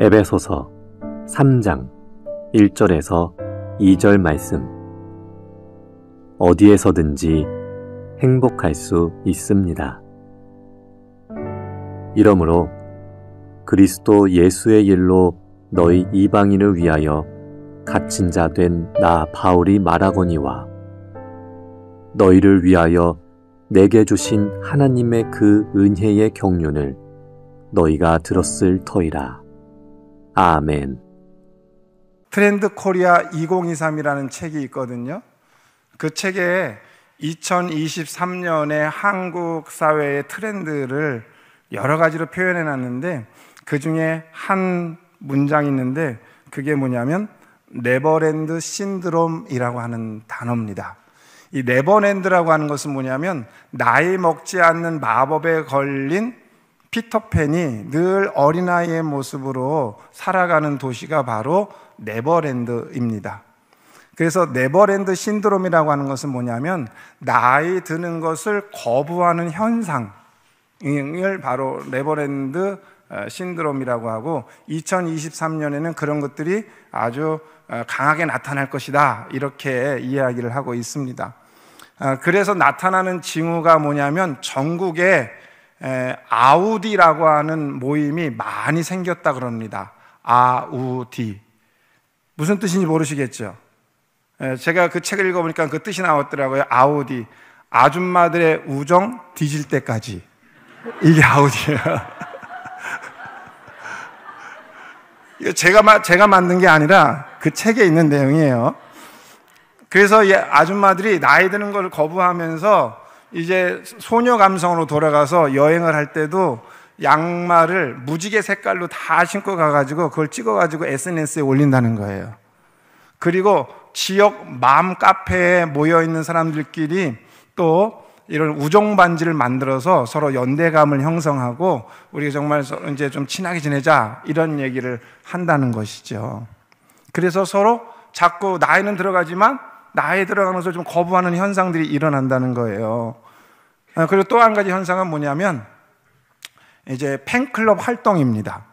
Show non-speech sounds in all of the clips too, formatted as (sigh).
에베소서 3장 1절에서 2절 말씀 어디에서든지 행복할 수 있습니다. 이러므로 그리스도 예수의 일로 너희 이방인을 위하여 갇힌 자 된 나 바울이 말하거니와 너희를 위하여 내게 주신 하나님의 그 은혜의 경륜을 너희가 들었을 터이라. 아멘. 트렌드 코리아 2023이라는 책이 있거든요. 그 책에 2023년의 한국 사회의 트렌드를 여러 가지로 표현해 놨는데 그 중에 한 문장이 있는데 그게 뭐냐면 네버랜드 신드롬이라고 하는 단어입니다. 이 네버랜드라고 하는 것은 뭐냐면 나이 먹지 않는 마법에 걸린 피터팬이 늘 어린아이의 모습으로 살아가는 도시가 바로 네버랜드입니다. 그래서 네버랜드 신드롬이라고 하는 것은 뭐냐면 나이 드는 것을 거부하는 현상을 바로 네버랜드 어, 신드롬이라고 하고 2023년에는 그런 것들이 아주 어, 강하게 나타날 것이다. 이렇게 이야기를 하고 있습니다. 어, 그래서 나타나는 징후가 뭐냐면 전국에 아우디라고 하는 모임이 많이 생겼다 그럽니다. 아우디. 무슨 뜻인지 모르시겠죠? 제가 그 책을 읽어보니까 그 뜻이 나왔더라고요. 아우디. 아줌마들의 우정 뒤질 때까지. 이게 아우디예요. (laughs) 제가, 제가 만든 게 아니라 그 책에 있는 내용이에요. 그래서 아줌마들이 나이 드는 걸 거부하면서 이제 소녀 감성으로 돌아가서 여행을 할 때도 양말을 무지개 색깔로 다 신고 가가지고 그걸 찍어가지고 SNS에 올린다는 거예요. 그리고 지역 맘 카페에 모여 있는 사람들끼리 또 이런 우정 반지를 만들어서 서로 연대감을 형성하고 우리가 정말 이제 좀 친하게 지내자 이런 얘기를 한다는 것이죠. 그래서 서로 자꾸 나이는 들어가지만 나에 들어가면서 좀 거부하는 현상들이 일어난다는 거예요. 어, 그리고 또 한 가지 현상은 뭐냐면 이제 팬클럽 활동입니다.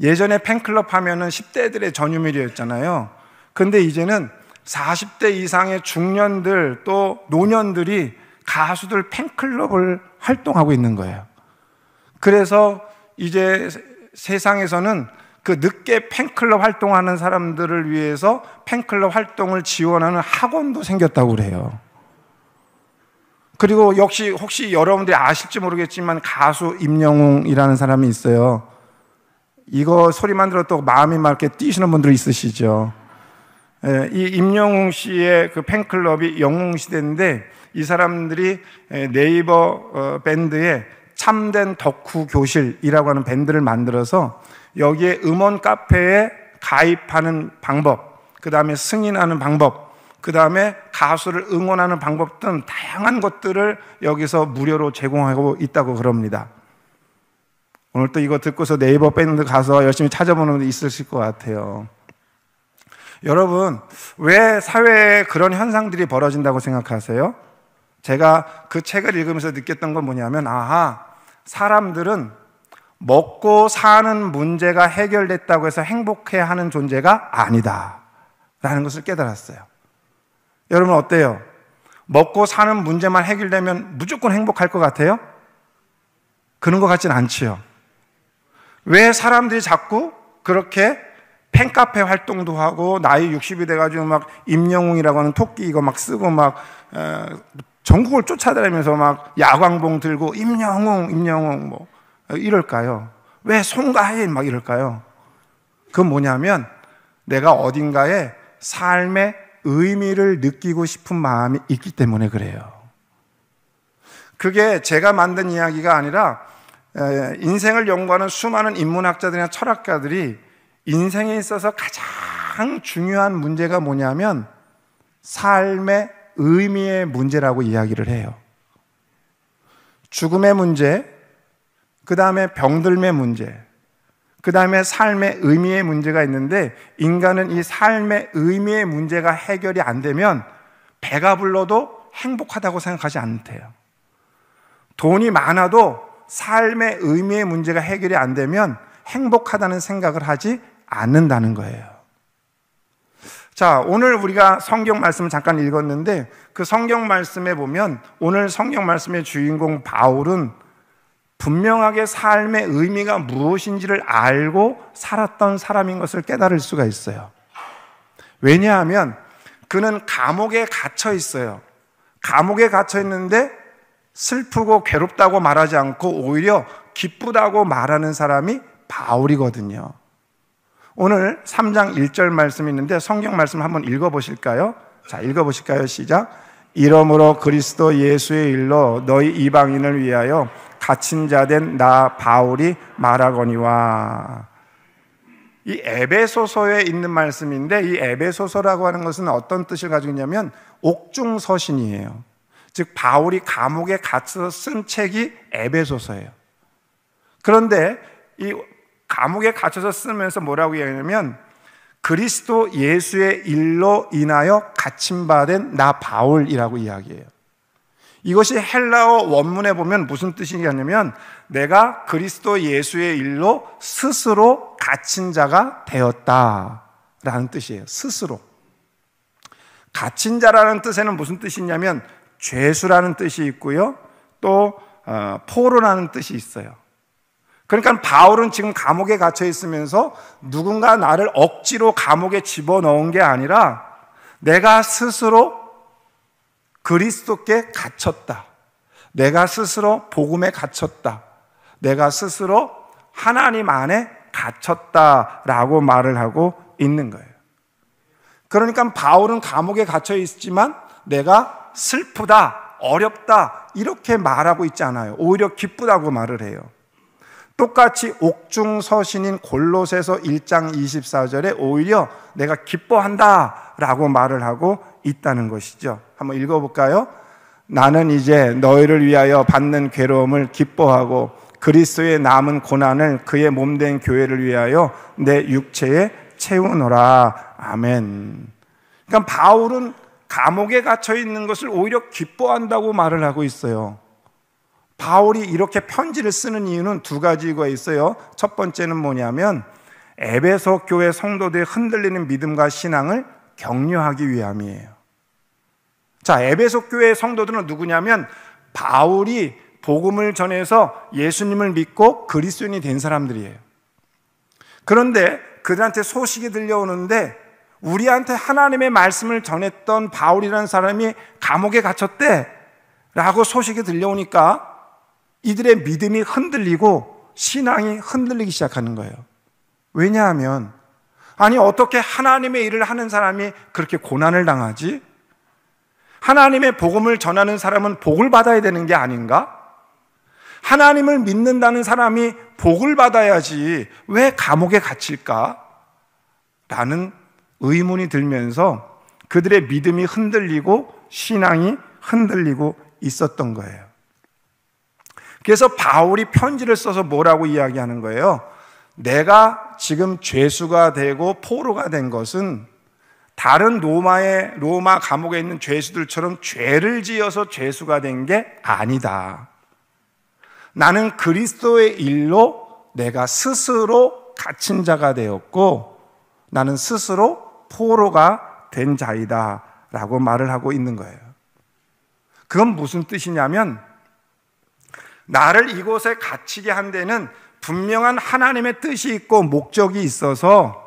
예전에 팬클럽 하면은 10대들의 전유밀이었잖아요. 근데 이제는 40대 이상의 중년들 또 노년들이 가수들 팬클럽을 활동하고 있는 거예요. 그래서 이제 세상에서는 그 늦게 팬클럽 활동하는 사람들을 위해서 팬클럽 활동을 지원하는 학원도 생겼다고 그래요. 그리고 역시 혹시 여러분들이 아실지 모르겠지만 가수 임영웅이라는 사람이 있어요. 이거 소리만 들어도 마음이 맑게 뛰시는 분들 있으시죠. 예, 이 임영웅 씨의 그 팬클럽이 영웅 시대인데 이 사람들이 예, 네이버 어, 밴드에 참된 덕후 교실이라고 하는 밴드를 만들어서 여기에 음원 카페에 가입하는 방법, 그 다음에 승인하는 방법, 그 다음에 가수를 응원하는 방법 등 다양한 것들을 여기서 무료로 제공하고 있다고 그럽니다. 오늘 또 이거 듣고서 네이버 밴드 가서 열심히 찾아보는 분 있으실 것 같아요. 여러분, 왜 사회에 그런 현상들이 벌어진다고 생각하세요? 제가 그 책을 읽으면서 느꼈던 건 뭐냐면, 아하, 사람들은 먹고 사는 문제가 해결됐다고 해서 행복해 하는 존재가 아니다. 라는 것을 깨달았어요. 여러분 어때요? 먹고 사는 문제만 해결되면 무조건 행복할 것 같아요? 그런 것 같진 않지요. 왜 사람들이 자꾸 그렇게 팬카페 활동도 하고 나이 60이 돼가지고 막 임영웅이라고 하는 토끼 이거 막 쓰고 막 전국을 쫓아다니면서 막 야광봉 들고 임영웅, 임영웅 뭐 어, 이럴까요? 왜 송가해? 막 이럴까요? 그 뭐냐면 내가 어딘가에 삶의 의미를 느끼고 싶은 마음이 있기 때문에 그래요. 그게 제가 만든 이야기가 아니라 인생을 연구하는 수많은 인문학자들이나 철학가들이 인생에 있어서 가장 중요한 문제가 뭐냐면 삶의 의미의 문제라고 이야기를 해요. 죽음의 문제, 그 다음에 병들매 문제, 그 다음에 삶의 의미의 문제가 있는데 인간은 이 삶의 의미의 문제가 해결이 안 되면 배가 불러도 행복하다고 생각하지 않대요. 돈이 많아도 삶의 의미의 문제가 해결이 안 되면 행복하다는 생각을 하지 않는다는 거예요. 자, 오늘 우리가 성경 말씀을 잠깐 읽었는데 그 성경 말씀에 보면 오늘 성경 말씀의 주인공 바울은 분명하게 삶의 의미가 무엇인지를 알고 살았던 사람인 것을 깨달을 수가 있어요. 왜냐하면 그는 감옥에 갇혀 있어요. 감옥에 갇혀 있는데 슬프고 괴롭다고 말하지 않고 오히려 기쁘다고 말하는 사람이 바울이거든요. 오늘 3장 1절 말씀이 있는데 성경 말씀 한번 읽어 보실까요? 자, 읽어 보실까요? 시작. 이러므로 그리스도 예수의 일로 너희 이방인을 위하여 갇힌 자 된 나 바울이 말하거니와 이 에베소서에 있는 말씀인데 이 에베소서라고 하는 것은 어떤 뜻을 가지고 있냐면 옥중서신이에요. 즉 바울이 감옥에 갇혀서 쓴 책이 에베소서예요. 그런데 이 감옥에 갇혀서 쓰면서 뭐라고 얘기하냐면 그리스도 예수의 일로 인하여 갇힌 바 된 나 바울이라고 이야기해요. 이것이 헬라어 원문에 보면 무슨 뜻이냐면 내가 그리스도 예수의 일로 스스로 갇힌 자가 되었다. 라는 뜻이에요. 스스로. 갇힌 자라는 뜻에는 무슨 뜻이냐면 죄수라는 뜻이 있고요. 또 어, 포로라는 뜻이 있어요. 그러니까 바울은 지금 감옥에 갇혀 있으면서 누군가 나를 억지로 감옥에 집어넣은 게 아니라 내가 스스로 그리스도께 갇혔다. 내가 스스로 복음에 갇혔다. 내가 스스로 하나님 안에 갇혔다라고 말을 하고 있는 거예요. 그러니까 바울은 감옥에 갇혀 있지만 내가 슬프다, 어렵다 이렇게 말하고 있지 않아요. 오히려 기쁘다고 말을 해요. 똑같이 옥중 서신인 골로새서 1장 24절에 오히려 내가 기뻐한다라고 말을 하고 있다는 것이죠. 한번 읽어볼까요? 나는 이제 너희를 위하여 받는 괴로움을 기뻐하고 그리스도의 남은 고난을 그의 몸 된 교회를 위하여 내 육체에 채우노라. 아멘. 그러니까 바울은 감옥에 갇혀 있는 것을 오히려 기뻐한다고 말을 하고 있어요. 바울이 이렇게 편지를 쓰는 이유는 두 가지가 있어요. 첫 번째는 뭐냐면 에베소 교회 성도들이 흔들리는 믿음과 신앙을 격려하기 위함이에요. 자, 에베소 교회 의 성도들은 누구냐면 바울이 복음을 전해서 예수님을 믿고 그리스도인이 된 사람들이에요. 그런데 그들한테 소식이 들려오는데 우리한테 하나님의 말씀을 전했던 바울이라는 사람이 감옥에 갇혔대. 라고 소식이 들려오니까 이들의 믿음이 흔들리고 신앙이 흔들리기 시작하는 거예요. 왜냐하면, 아니, 어떻게 하나님의 일을 하는 사람이 그렇게 고난을 당하지? 하나님의 복음을 전하는 사람은 복을 받아야 되는 게 아닌가? 하나님을 믿는다는 사람이 복을 받아야지 왜 감옥에 갇힐까? 라는 의문이 들면서 그들의 믿음이 흔들리고 신앙이 흔들리고 있었던 거예요. 그래서 바울이 편지를 써서 뭐라고 이야기하는 거예요? 내가 지금 죄수가 되고 포로가 된 것은 다른 로마의 로마 감옥에 있는 죄수들처럼 죄를 지어서 죄수가 된 게 아니다. 나는 그리스도의 일로 내가 스스로 갇힌 자가 되었고 나는 스스로 포로가 된 자이다. 라고 말을 하고 있는 거예요. 그건 무슨 뜻이냐면 나를 이곳에 갇히게 한 데는 분명한 하나님의 뜻이 있고 목적이 있어서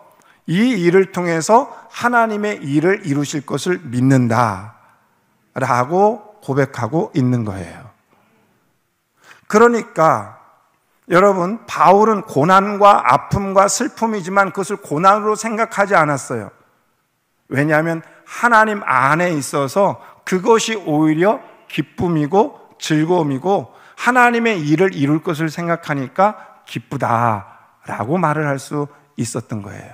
이 일을 통해서 하나님의 일을 이루실 것을 믿는다. 라고 고백하고 있는 거예요. 그러니까 여러분, 바울은 고난과 아픔과 슬픔이지만 그것을 고난으로 생각하지 않았어요. 왜냐하면 하나님 안에 있어서 그것이 오히려 기쁨이고 즐거움이고 하나님의 일을 이룰 것을 생각하니까 기쁘다라고 말을 할 수 있었던 거예요.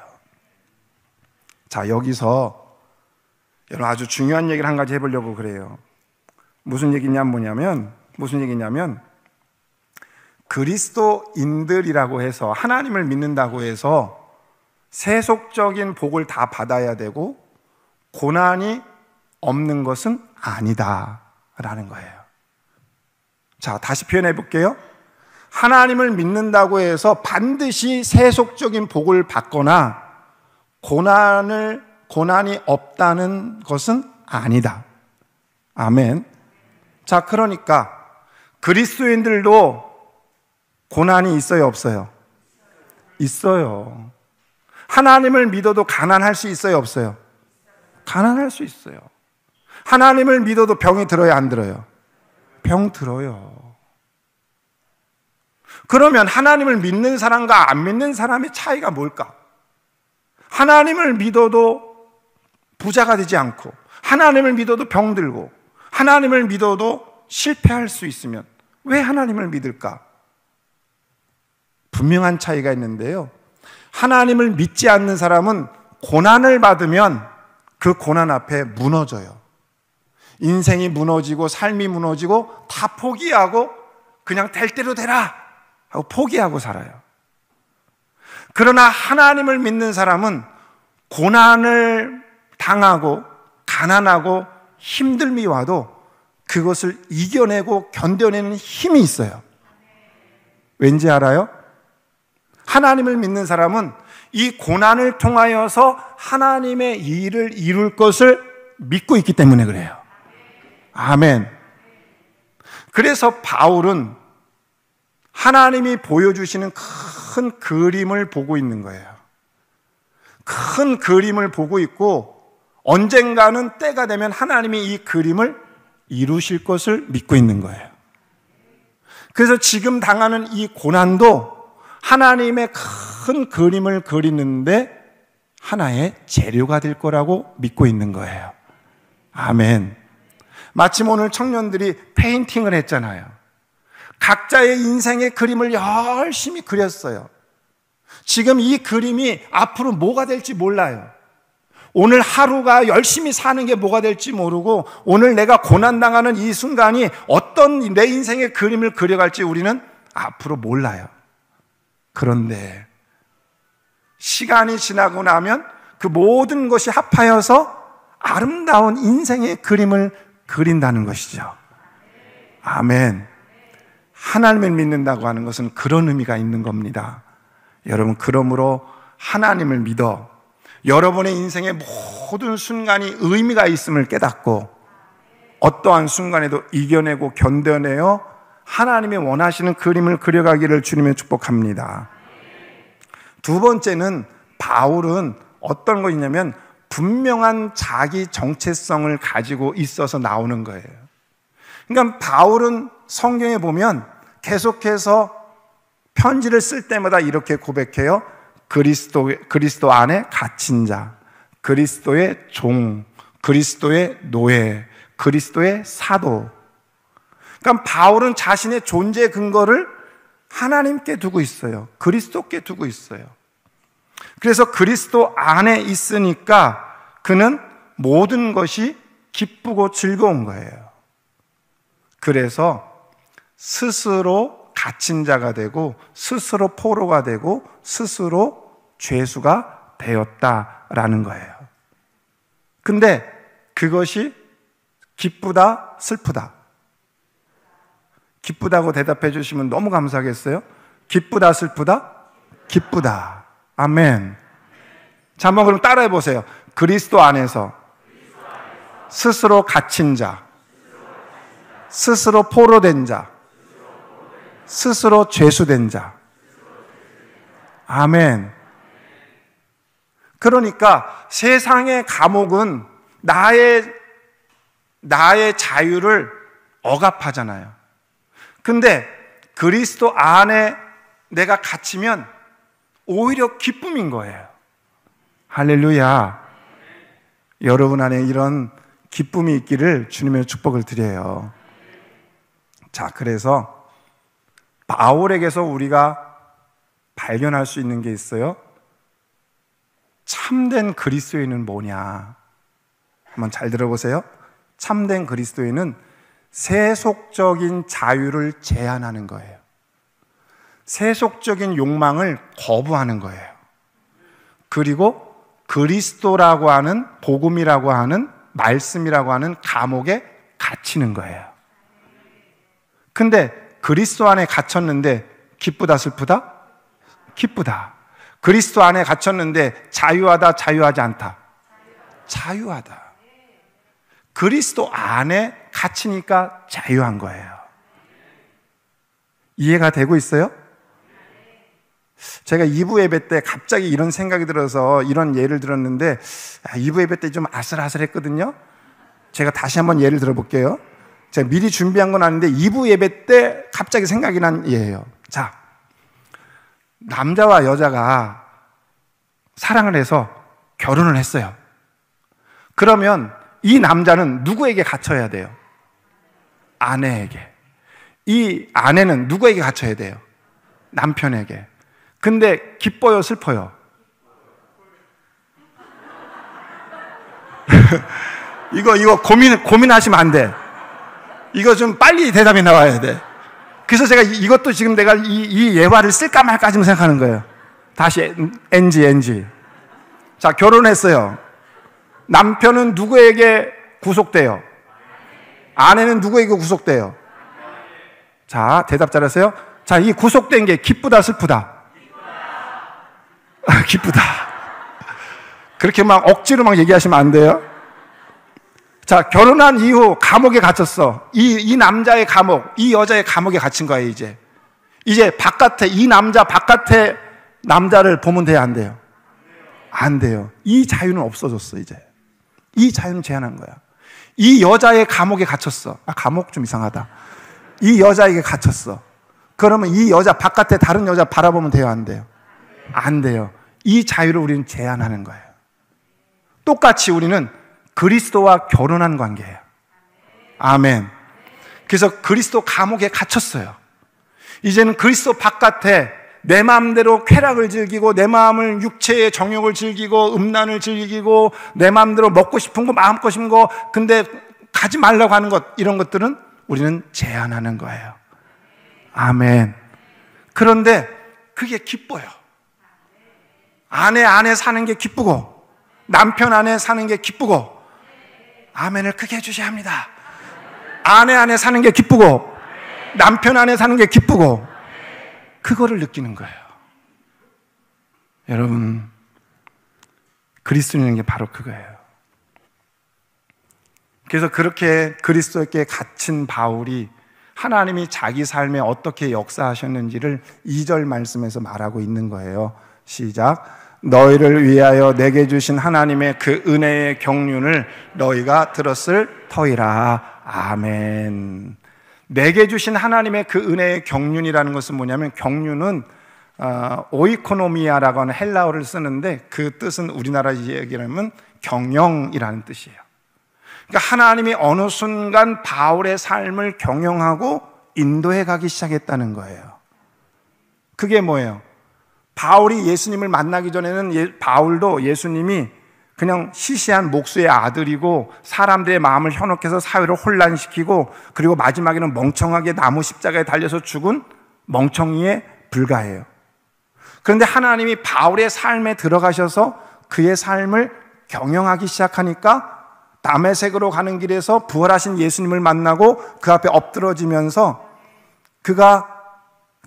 자, 여기서 여러분 아주 중요한 얘기를 한 가지 해보려고 그래요. 무슨 얘기냐 뭐냐면 무슨 얘기냐면 그리스도인들이라고 해서 하나님을 믿는다고 해서 세속적인 복을 다 받아야 되고 고난이 없는 것은 아니다라는 거예요. 자, 다시 표현해 볼게요. 하나님을 믿는다고 해서 반드시 세속적인 복을 받거나 고난을 고난이 없다는 것은 아니다. 아멘. 자, 그러니까 그리스도인들도 고난이 있어요, 없어요? 있어요. 하나님을 믿어도 가난할 수 있어요, 없어요? 가난할 수 있어요. 하나님을 믿어도 병이 들어요, 안 들어요? 병 들어요. 그러면 하나님을 믿는 사람과 안 믿는 사람의 차이가 뭘까? 하나님을 믿어도 부자가 되지 않고 하나님을 믿어도 병들고 하나님을 믿어도 실패할 수 있으면 왜 하나님을 믿을까? 분명한 차이가 있는데요. 하나님을 믿지 않는 사람은 고난을 받으면 그 고난 앞에 무너져요. 인생이 무너지고 삶이 무너지고 다 포기하고 그냥 될 대로 되라 하고 포기하고 살아요. 그러나 하나님을 믿는 사람은 고난을 당하고 가난하고 힘들미 와도 그것을 이겨내고 견뎌내는 힘이 있어요. 왠지 알아요? 하나님을 믿는 사람은 이 고난을 통하여서 하나님의 일을 이룰 것을 믿고 있기 때문에 그래요. 아멘. 그래서 바울은 하나님이 보여주시는 큰 그림을 보고 있는 거예요. 큰 그림을 보고 있고 언젠가는 때가 되면 하나님이 이 그림을 이루실 것을 믿고 있는 거예요. 그래서 지금 당하는 이 고난도 하나님의 큰 그림을 그리는데 하나의 재료가 될 거라고 믿고 있는 거예요. 아멘. 마침 오늘 청년들이 페인팅을 했잖아요. 각자의 인생의 그림을 열심히 그렸어요. 지금 이 그림이 앞으로 뭐가 될지 몰라요. 오늘 하루가 열심히 사는 게 뭐가 될지 모르고 오늘 내가 고난당하는 이 순간이 어떤 내 인생의 그림을 그려갈지 우리는 앞으로 몰라요. 그런데 시간이 지나고 나면 그 모든 것이 합하여서 아름다운 인생의 그림을 그린다는 것이죠. 아멘. 하나님을 믿는다고 하는 것은 그런 의미가 있는 겁니다. 여러분, 그러므로 하나님을 믿어 여러분의 인생의 모든 순간이 의미가 있음을 깨닫고 어떠한 순간에도 이겨내고 견뎌내어 하나님의 원하시는 그림을 그려가기를 주님의 축복합니다. 두 번째는 바울은 어떤 것이냐면 분명한 자기 정체성을 가지고 있어서 나오는 거예요. 그러니까 바울은 성경에 보면 계속해서 편지를 쓸 때마다 이렇게 고백해요. 그리스도, 그리스도 안에 갇힌 자, 그리스도의 종, 그리스도의 노예, 그리스도의 사도. 그러니까 바울은 자신의 존재 근거를 하나님께 두고 있어요. 그리스도께 두고 있어요. 그래서 그리스도 안에 있으니까 그는 모든 것이 기쁘고 즐거운 거예요. 그래서 스스로 갇힌 자가 되고 스스로 포로가 되고 스스로 죄수가 되었다라는 거예요. 근데 그것이 기쁘다, 슬프다. 기쁘다고 대답해 주시면 너무 감사하겠어요? 기쁘다, 슬프다? 기쁘다. 아멘. 자, 한번 그럼 따라해 보세요. 그리스도 안에서 스스로 갇힌 자, 스스로 포로된 자, 스스로 죄수된 자. 아멘. 그러니까 세상의 감옥은 나의, 나의 자유를 억압하잖아요. 근데 그리스도 안에 내가 갇히면 오히려 기쁨인 거예요. 할렐루야. 여러분 안에 이런 기쁨이 있기를 주님의 축복을 드려요. 자, 그래서 바울에게서 우리가 발견할 수 있는 게 있어요. 참된 그리스도인은 뭐냐? 한번 잘 들어보세요. 참된 그리스도인은 세속적인 자유를 제한하는 거예요. 세속적인 욕망을 거부하는 거예요. 그리고 그리스도라고 하는 복음이라고 하는 말씀이라고 하는 감옥에 갇히는 거예요. 근데 그리스도 안에 갇혔는데 기쁘다 슬프다? 기쁘다. 그리스도 안에 갇혔는데 자유하다 자유하지 않다. 자유하다. 그리스도 안에 갇히니까 자유한 거예요. 이해가 되고 있어요? 제가 2부 예배 때 갑자기 이런 생각이 들어서 이런 예를 들었는데 2부 아, 예배 때 좀 아슬아슬했거든요. 제가 다시 한번 예를 들어볼게요. 제가 미리 준비한 건 아닌데 2부 예배 때 갑자기 생각이 난 예예요. 자, 남자와 여자가 사랑을 해서 결혼을 했어요. 그러면 이 남자는 누구에게 갇혀야 돼요? 아내에게. 이 아내는 누구에게 갇혀야 돼요? 남편에게. 근데 기뻐요, 슬퍼요? (laughs) 이거, 이거 고민, 고민하시면 안 돼. 이거 좀 빨리 대답이 나와야 돼. 그래서 제가 이것도 지금 내가 이, 이 예화를 쓸까 말까 지금 생각하는 거예요. 다시 NG, NG. 자, 결혼했어요. 남편은 누구에게 구속돼요? 아내는 누구에게 구속돼요? 자, 대답 잘하세요. 자, 이 구속된 게 기쁘다, 슬프다? 기쁘다. (laughs) 기쁘다. 그렇게 막 억지로 막 얘기하시면 안 돼요. 자, 결혼한 이후 감옥에 갇혔어. 이, 이 남자의 감옥, 이 여자의 감옥에 갇힌 거야 이제. 이제 바깥에, 이 남자 바깥에 남자를 보면 돼요, 안 돼요? 안 돼요. 이 자유는 없어졌어, 이제. 이 자유는 제한한 거야. 이 여자의 감옥에 갇혔어. 아, 감옥 좀 이상하다. 이 여자에게 갇혔어. 그러면 이 여자 바깥에 다른 여자 바라보면 돼요, 안 돼요? 안 돼요. 이 자유를 우리는 제한하는 거예요. 똑같이 우리는 그리스도와 결혼한 관계예요. 아멘. 그래서 그리스도 감옥에 갇혔어요. 이제는 그리스도 바깥에 내 마음대로 쾌락을 즐기고 내 마음을 육체의 정욕을 즐기고 음란을 즐기고 내 마음대로 먹고 싶은 거 마음껏 싶은 거 근데 가지 말라고 하는 것 이런 것들은 우리는 제한하는 거예요. 아멘. 그런데 그게 기뻐요. 아내 안에 사는 게 기쁘고 남편 안에 사는 게 기쁘고 아멘을 크게 해주셔야 합니다. 아내 안에 사는 게 기쁘고, 남편 안에 사는 게 기쁘고, 그거를 느끼는 거예요. 여러분, 그리스도인인 게 바로 그거예요. 그래서 그렇게 그리스도께 갇힌 바울이 하나님이 자기 삶에 어떻게 역사하셨는지를 2절 말씀에서 말하고 있는 거예요. 시작. 너희를 위하여 내게 주신 하나님의 그 은혜의 경륜을 너희가 들었을 터이라. 아멘. 내게 주신 하나님의 그 은혜의 경륜이라는 것은 뭐냐면 경륜은 아, 오이코노미아라고 하는 헬라어를 쓰는데 그 뜻은 우리나라 얘기라면 경영이라는 뜻이에요. 그러니까 하나님이 어느 순간 바울의 삶을 경영하고 인도해 가기 시작했다는 거예요. 그게 뭐예요? 바울이 예수님을 만나기 전에는 예, 바울도 예수님이 그냥 시시한 목수의 아들이고 사람들의 마음을 현혹해서 사회를 혼란시키고 그리고 마지막에는 멍청하게 나무 십자가에 달려서 죽은 멍청이에 불과해요. 그런데 하나님이 바울의 삶에 들어가셔서 그의 삶을 경영하기 시작하니까 남의색으로 가는 길에서 부활하신 예수님을 만나고 그 앞에 엎드러지면서 그가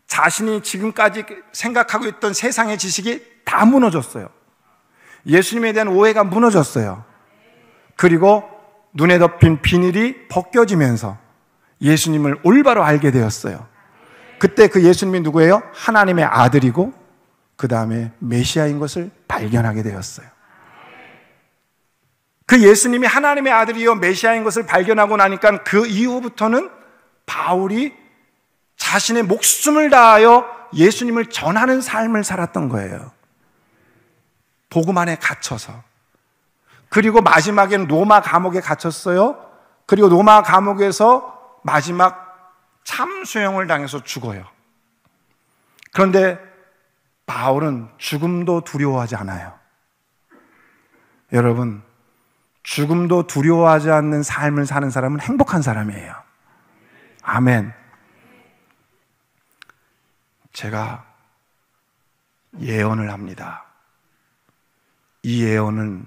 자신이 지금까지 생각하고 있던 세상의 지식이 다 무너졌어요. 예수님에 대한 오해가 무너졌어요. 그리고 눈에 덮인 비닐이 벗겨지면서 예수님을 올바로 알게 되었어요. 그때 그 예수님이 누구예요? 하나님의 아들이고 그 다음에 메시아인 것을 발견하게 되었어요. 그 예수님이 하나님의 아들이요 메시아인 것을 발견하고 나니까 그 이후부터는 바울이 자신의 목숨을 다하여 예수님을 전하는 삶을 살았던 거예요. 복음 안에 갇혀서. 그리고 마지막에는 로마 감옥에 갇혔어요. 그리고 로마 감옥에서 마지막 참수형을 당해서 죽어요. 그런데 바울은 죽음도 두려워하지 않아요. 여러분, 죽음도 두려워하지 않는 삶을 사는 사람은 행복한 사람이에요. 아멘. 제가 예언을 합니다. 이 예언은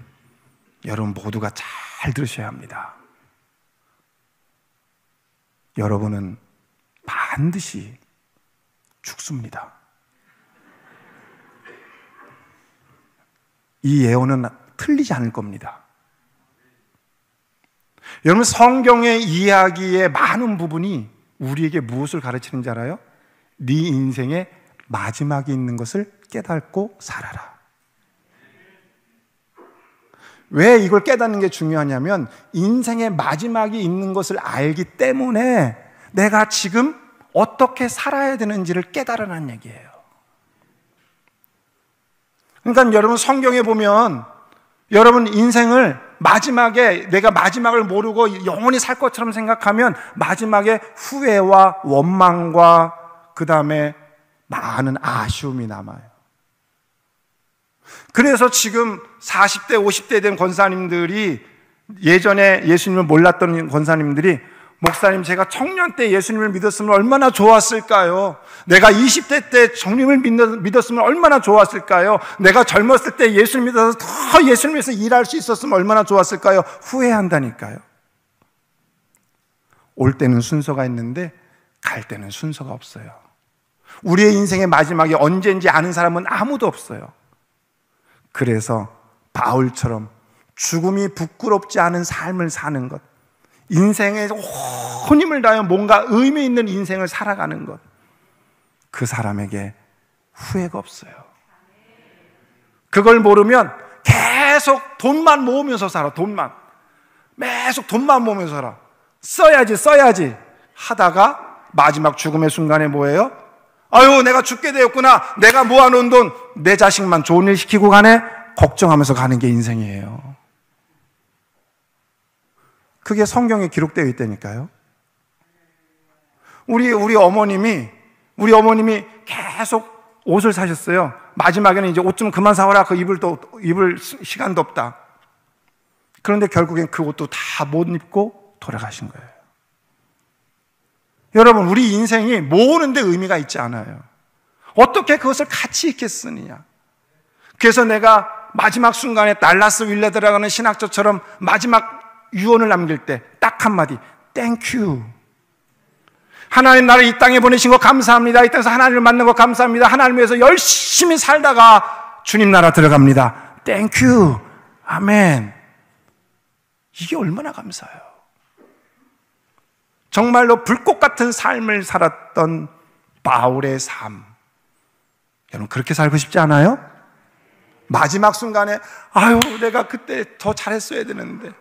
여러분 모두가 잘 들으셔야 합니다. 여러분은 반드시 죽습니다. 이 예언은 틀리지 않을 겁니다. 여러분 성경의 이야기의 많은 부분이 우리에게 무엇을 가르치는지 알아요? 네인생의 마지막이 있는 것을 깨닫고 살아라. 왜 이걸 깨닫는 게 중요하냐면 인생의 마지막이 있는 것을 알기 때문에 내가 지금 어떻게 살아야 되는지를 깨달으라는 얘기예요. 그러니까 여러분 성경에 보면 여러분 인생을 마지막에 내가 마지막을 모르고 영원히 살 것처럼 생각하면 마지막에 후회와 원망과 그 다음에 많은 아쉬움이 남아요. 그래서 지금 40대, 50대 된 권사님들이 예전에 예수님을 몰랐던 권사님들이 목사님 제가 청년 때 예수님을 믿었으면 얼마나 좋았을까요? 내가 20대 때 정님을 믿었으면 얼마나 좋았을까요? 내가 젊었을 때 예수님 믿어서 더 예수님 위서 일할 수 있었으면 얼마나 좋았을까요? 후회한다니까요. 올 때는 순서가 있는데 갈 때는 순서가 없어요. 우리의 인생의 마지막이 언제인지 아는 사람은 아무도 없어요. 그래서 바울처럼 죽음이 부끄럽지 않은 삶을 사는 것, 인생에 온 힘을 다해 뭔가 의미 있는 인생을 살아가는 것, 그 사람에게 후회가 없어요. 그걸 모르면 계속 돈만 모으면서 살아, 돈만. 계속 돈만 모으면서 살아. 써야지, 써야지. 하다가 마지막 죽음의 순간에 뭐예요? 아유, 내가 죽게 되었구나. 내가 모아놓은 돈, 내 자식만 좋은 일 시키고 가네? 걱정하면서 가는 게 인생이에요. 그게 성경에 기록되어 있다니까요. 우리, 우리 어머님이, 우리 어머님이 계속 옷을 사셨어요. 마지막에는 이제 옷 좀 그만 사와라. 그 입을 또, 입을 시간도 없다. 그런데 결국엔 그 옷도 다 못 입고 돌아가신 거예요. 여러분, 우리 인생이 모으는데 의미가 있지 않아요. 어떻게 그것을 같이 있겠으냐. 그래서 내가 마지막 순간에 달라스 윌레 들어는 신학자처럼 마지막 유언을 남길 때 딱 한마디, 땡큐. 하나님 나를 이 땅에 보내신 거 감사합니다. 이 땅에서 하나님을 만난 거 감사합니다. 하나님 위해서 열심히 살다가 주님 나라 들어갑니다. 땡큐. 아멘. 이게 얼마나 감사해요. 정말로 불꽃 같은 삶을 살았던 바울의 삶. 여러분, 그렇게 살고 싶지 않아요? 마지막 순간에, 아유, 내가 그때 더 잘했어야 되는데.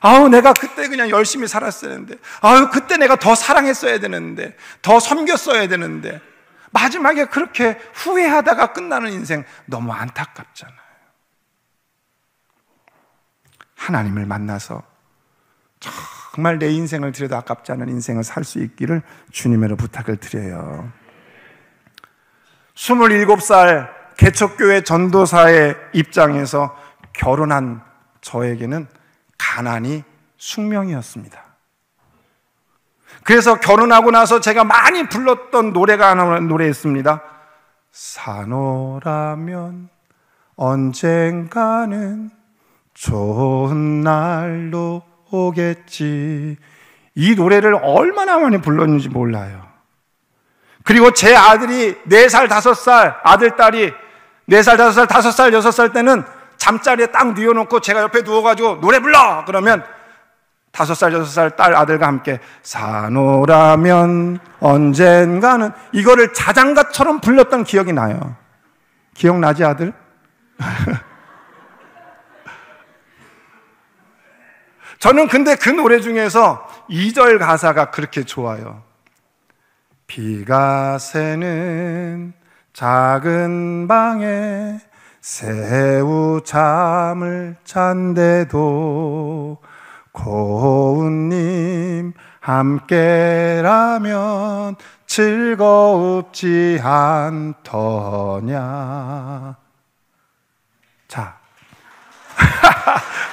아우, 내가 그때 그냥 열심히 살았었는데. 아유, 그때 내가 더 사랑했어야 되는데. 더 섬겼어야 되는데. 마지막에 그렇게 후회하다가 끝나는 인생 너무 안타깝잖아요. 하나님을 만나서 정말 내 인생을 들여도 아깝지 않은 인생을 살 수 있기를 주님으로 부탁을 드려요. 27살 개척교회 전도사의 입장에서 결혼한 저에게는 가난이 숙명이었습니다. 그래서 결혼하고 나서 제가 많이 불렀던 노래가 하나 노래 있습니다. 산호라면 언젠가는 좋은 날로 오겠지. 이 노래를 얼마나 많이 불렀는지 몰라요. 그리고 제 아들이 4살, 5살, 아들, 딸이 4살, 5살, 5살, 6살 때는 잠자리에 딱 뉘어놓고 제가 옆에 누워가지고 노래 불러! 그러면 5살, 6살 딸, 아들과 함께 산호라면 언젠가는 이거를 자장가처럼 불렀던 기억이 나요. 기억나지, 아들? (laughs) 저는 근데 그 노래 중에서 2절 가사가 그렇게 좋아요. 비가 새는 작은 방에 새우 잠을 잔데도 고운님 함께라면 즐겁지 않더냐. 자. (laughs)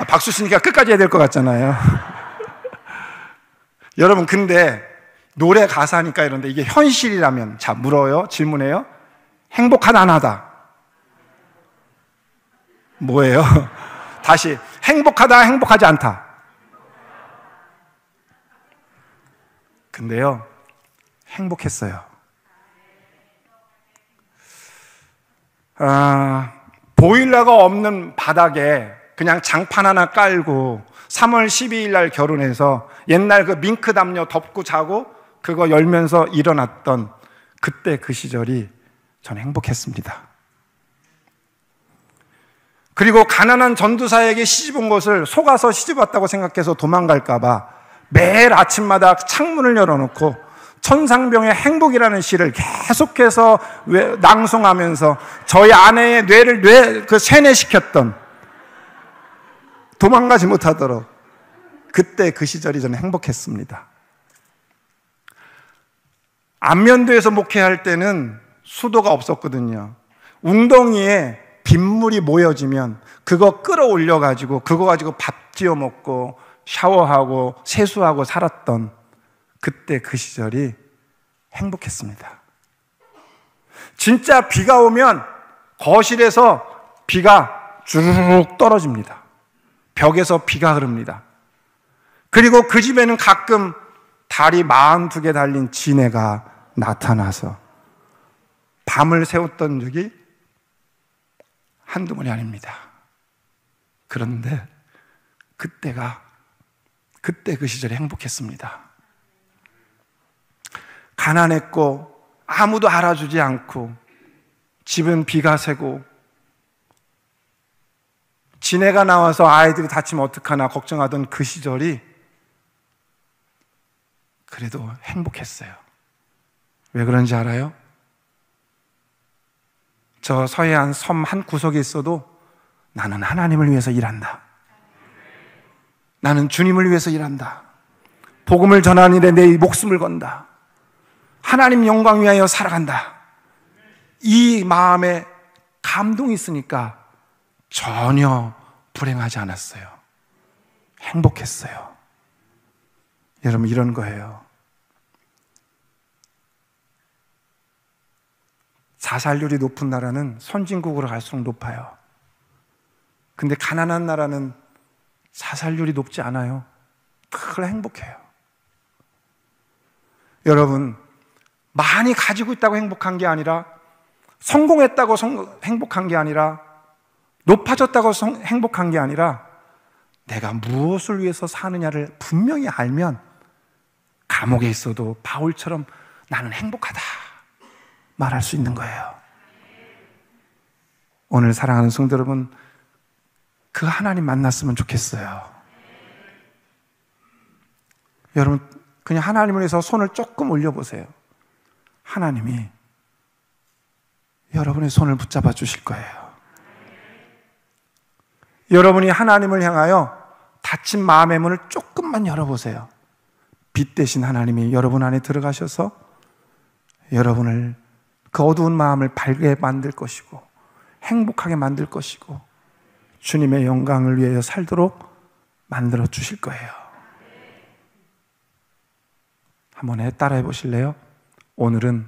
아, 박수 치니까 끝까지 해야 될 것 같잖아요. (laughs) 여러분, 근데 노래 가사니까 이런데 이게 현실이라면 자, 물어요. 질문해요. 행복하다, 안 하다? 뭐예요? (laughs) 다시 행복하다, 행복하지 않다. 근데요, 행복했어요. 아, 보일러가 없는 바닥에 그냥 장판 하나 깔고 3월 12일 날 결혼해서 옛날 그 밍크 담요 덮고 자고 그거 열면서 일어났던 그때 그 시절이 전 행복했습니다. 그리고 가난한 전두사에게 시집 온 것을 속아서 시집 왔다고 생각해서 도망갈까봐 매일 아침마다 창문을 열어놓고 천상병의 행복이라는 시를 계속해서 낭송하면서 저희 아내의 뇌를 뇌, 그 세뇌시켰던 도망가지 못하도록 그때 그 시절이 저는 행복했습니다. 안면도에서 목회할 때는 수도가 없었거든요. 웅덩이에 빗물이 모여지면 그거 끌어올려 가지고 그거 가지고 밥 지어 먹고 샤워하고 세수하고 살았던 그때 그 시절이 행복했습니다. 진짜 비가 오면 거실에서 비가 주르륵 떨어집니다. 벽에서 비가 흐릅니다. 그리고 그 집에는 가끔 달이 42개 달린 지네가 나타나서 밤을 세웠던 적이 한두 번이 아닙니다. 그런데 그때가 그때 그 시절에 행복했습니다. 가난했고 아무도 알아주지 않고 집은 비가 새고 지네가 나와서 아이들이 다치면 어떡하나 걱정하던 그 시절이 그래도 행복했어요. 왜 그런지 알아요? 저 서해안 섬 한 구석에 있어도 나는 하나님을 위해서 일한다. 나는 주님을 위해서 일한다. 복음을 전하는 일에 내 목숨을 건다. 하나님 영광 위하여 살아간다. 이 마음에 감동이 있으니까 전혀 불행하지 않았어요. 행복했어요. 여러분, 이런 거예요. 자살률이 높은 나라는 선진국으로 갈수록 높아요. 근데 가난한 나라는 자살률이 높지 않아요. 늘 행복해요. 여러분, 많이 가지고 있다고 행복한 게 아니라, 성공했다고 성, 행복한 게 아니라, 높아졌다고 행복한 게 아니라 내가 무엇을 위해서 사느냐를 분명히 알면 감옥에 있어도 바울처럼 나는 행복하다 말할 수 있는 거예요. 오늘 사랑하는 성도 여러분, 그 하나님 만났으면 좋겠어요. 여러분, 그냥 하나님을 위해서 손을 조금 올려보세요. 하나님이 여러분의 손을 붙잡아 주실 거예요. 여러분이 하나님을 향하여 닫힌 마음의 문을 조금만 열어보세요. 빛 대신 하나님이 여러분 안에 들어가셔서 여러분을 그 어두운 마음을 밝게 만들 것이고 행복하게 만들 것이고 주님의 영광을 위하여 살도록 만들어 주실 거예요. 한번 따라해 보실래요? 오늘은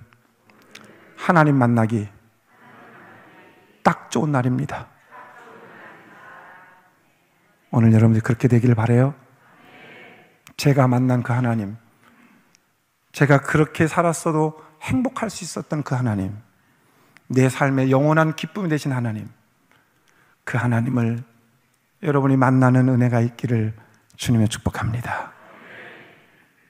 하나님 만나기 딱 좋은 날입니다. 오늘 여러분들이 그렇게 되기를 바래요. 제가 만난 그 하나님, 제가 그렇게 살았어도 행복할 수 있었던 그 하나님, 내 삶의 영원한 기쁨이 되신 하나님, 그 하나님을 여러분이 만나는 은혜가 있기를 주님의 축복합니다.